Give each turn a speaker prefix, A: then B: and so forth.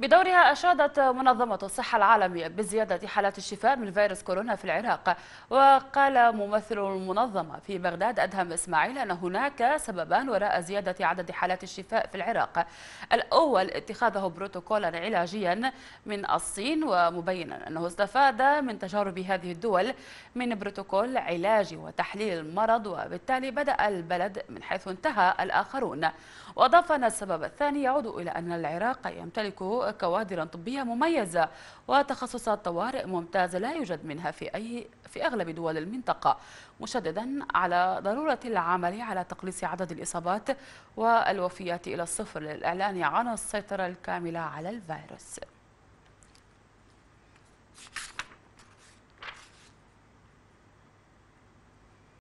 A: بدورها أشادت منظمة الصحة العالمية بزيادة حالات الشفاء من فيروس كورونا في العراق وقال ممثل المنظمة في بغداد أدهم إسماعيل أن هناك سببان وراء زيادة عدد حالات الشفاء في العراق الأول اتخاذه بروتوكولا علاجيا من الصين ومبينا أنه استفاد من تجارب هذه الدول من بروتوكول علاجي وتحليل المرض وبالتالي بدأ البلد من حيث انتهى الآخرون وأضاف أن السبب الثاني يعود إلى أن العراق يمتلك كوادر طبية مميزة وتخصصات طوارئ ممتازة لا يوجد منها في أي في أغلب دول المنطقة مشددا على ضرورة العمل على تقليص عدد الإصابات والوفيات إلى الصفر للإعلان عن السيطرة الكاملة على الفيروس